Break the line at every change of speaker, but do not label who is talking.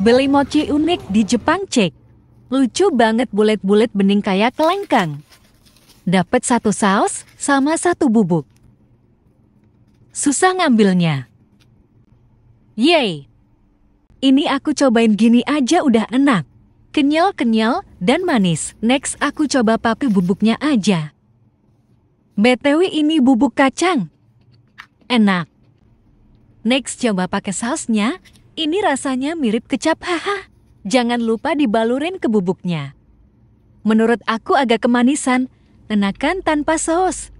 Beli mochi unik di Jepang cek. Lucu banget bulet-bulet bening kayak kelengkang. Dapat satu saus sama satu bubuk. Susah ngambilnya. Yeay. Ini aku cobain gini aja udah enak. Kenyal-kenyal dan manis. Next aku coba pakai bubuknya aja. BTW ini bubuk kacang. Enak. Next coba pakai sausnya ini rasanya mirip kecap, haha. Jangan lupa dibalurin ke bubuknya. Menurut aku agak kemanisan, enakan tanpa saus.